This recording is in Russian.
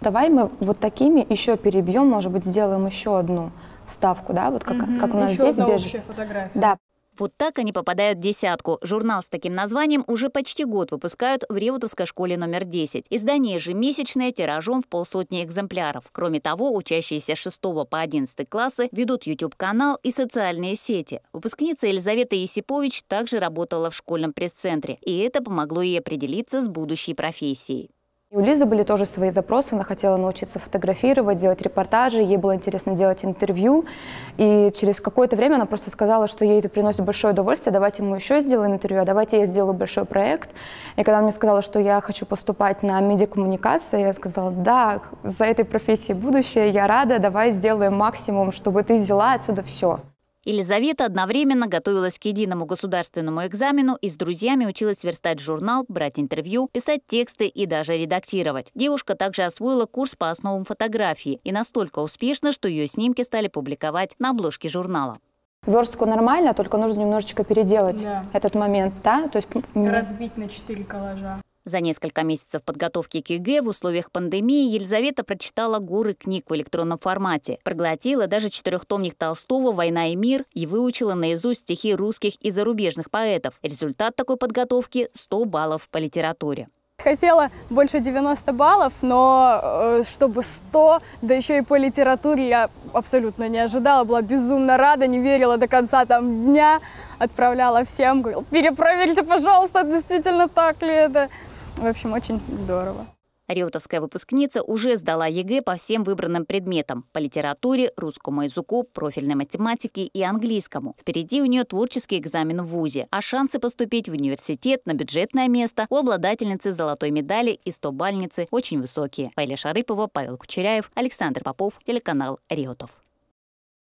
Давай мы вот такими еще перебьем, может быть, сделаем еще одну вставку, да, вот как, угу, как у нас еще здесь одна бежит. фотография. Да, вот так они попадают в десятку. Журнал с таким названием уже почти год выпускают в Реутовской школе номер 10. Издание ежемесячное, тиражом в полсотни экземпляров. Кроме того, учащиеся 6 по 11 классы ведут YouTube-канал и социальные сети. Выпускница Елизавета Есипович также работала в школьном пресс-центре, и это помогло ей определиться с будущей профессией. И у Лизы были тоже свои запросы, она хотела научиться фотографировать, делать репортажи, ей было интересно делать интервью. И через какое-то время она просто сказала, что ей это приносит большое удовольствие, давайте мы еще сделаем интервью, а давайте я сделаю большой проект. И когда она мне сказала, что я хочу поступать на медиакоммуникации, я сказала, да, за этой профессией будущее, я рада, давай сделаем максимум, чтобы ты взяла отсюда все. Елизавета одновременно готовилась к единому государственному экзамену и с друзьями училась верстать журнал, брать интервью, писать тексты и даже редактировать. Девушка также освоила курс по основам фотографии и настолько успешно, что ее снимки стали публиковать на обложке журнала. Верстку нормально, только нужно немножечко переделать да. этот момент, да? То есть... Разбить на четыре коллажа. За несколько месяцев подготовки к ЕГЭ в условиях пандемии Елизавета прочитала горы книг в электронном формате, проглотила даже четырехтомник Толстого «Война и мир» и выучила наизусть стихи русских и зарубежных поэтов. Результат такой подготовки – 100 баллов по литературе. Хотела больше 90 баллов, но э, чтобы 100, да еще и по литературе я абсолютно не ожидала, была безумно рада, не верила до конца там дня отправляла всем, говорила, перепроверьте, пожалуйста, действительно так ли это. В общем, очень здорово. Риотовская выпускница уже сдала ЕГЭ по всем выбранным предметам – по литературе, русскому языку, профильной математике и английскому. Впереди у нее творческий экзамен в ВУЗе, а шансы поступить в университет на бюджетное место у обладательницы золотой медали и стобальницы очень высокие. Павел Шарыпова, Павел Кучеряев, Александр Попов, телеканал Риотов.